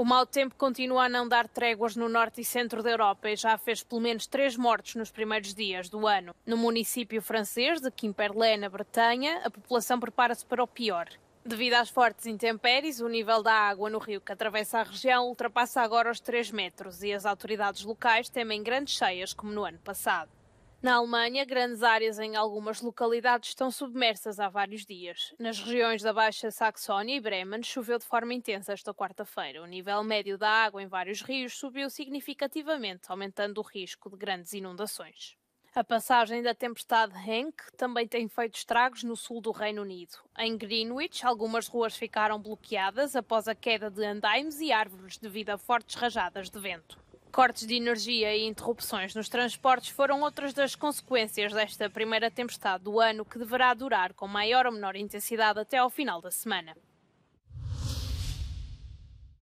O mau tempo continua a não dar tréguas no norte e centro da Europa e já fez pelo menos três mortes nos primeiros dias do ano. No município francês de Quimperlé, na Bretanha, a população prepara-se para o pior. Devido às fortes intempéries, o nível da água no rio que atravessa a região ultrapassa agora os 3 metros e as autoridades locais temem grandes cheias como no ano passado. Na Alemanha, grandes áreas em algumas localidades estão submersas há vários dias. Nas regiões da Baixa Saxónia e Bremen, choveu de forma intensa esta quarta-feira. O nível médio da água em vários rios subiu significativamente, aumentando o risco de grandes inundações. A passagem da tempestade Henk também tem feito estragos no sul do Reino Unido. Em Greenwich, algumas ruas ficaram bloqueadas após a queda de andaimes e árvores devido a fortes rajadas de vento. Cortes de energia e interrupções nos transportes foram outras das consequências desta primeira tempestade do ano que deverá durar com maior ou menor intensidade até ao final da semana.